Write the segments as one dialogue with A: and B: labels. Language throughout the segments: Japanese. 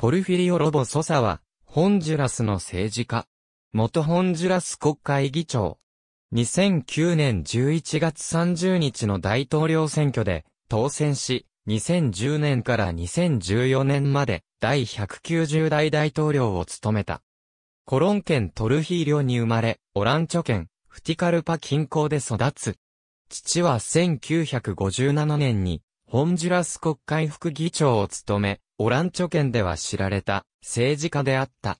A: ポルフィリオ・ロボ・ソサは、ホンジュラスの政治家。元ホンジュラス国会議長。2009年11月30日の大統領選挙で当選し、2010年から2014年まで第190代大統領を務めた。コロン県トルヒーリョに生まれ、オランチョ県フティカルパ近郊で育つ。父は1957年にホンジュラス国会副議長を務め、オランチョ県では知られた政治家であった。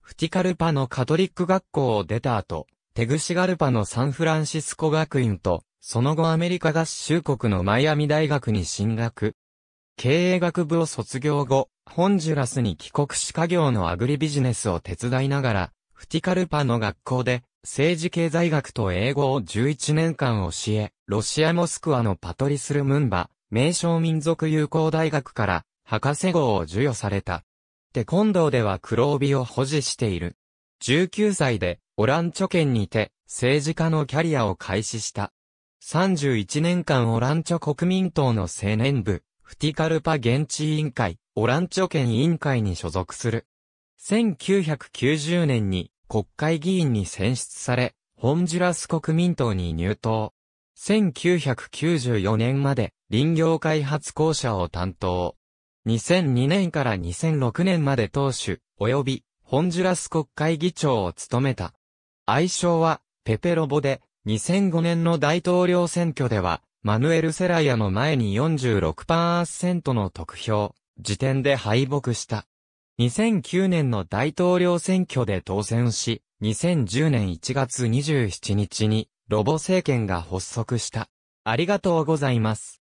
A: フティカルパのカトリック学校を出た後、テグシガルパのサンフランシスコ学院と、その後アメリカ合衆国のマイアミ大学に進学。経営学部を卒業後、ホンジュラスに帰国し家業のアグリビジネスを手伝いながら、フティカルパの学校で、政治経済学と英語を11年間教え、ロシアモスクワのパトリスルムンバ、名称民族友好大学から博士号を授与された。テコンドーでは黒帯を保持している。19歳でオランチョ県にて政治家のキャリアを開始した。31年間オランチョ国民党の青年部、フティカルパ現地委員会、オランチョ県委員会に所属する。1990年に国会議員に選出され、ホンジュラス国民党に入党。1994年まで林業開発公社を担当。2002年から2006年まで党首、及び、ホンジュラス国会議長を務めた。愛称は、ペペロボで、2005年の大統領選挙では、マヌエル・セライアの前に46%の得票、時点で敗北した。2009年の大統領選挙で当選し、2010年1月27日に、ロボ政権が発足した。ありがとうございます。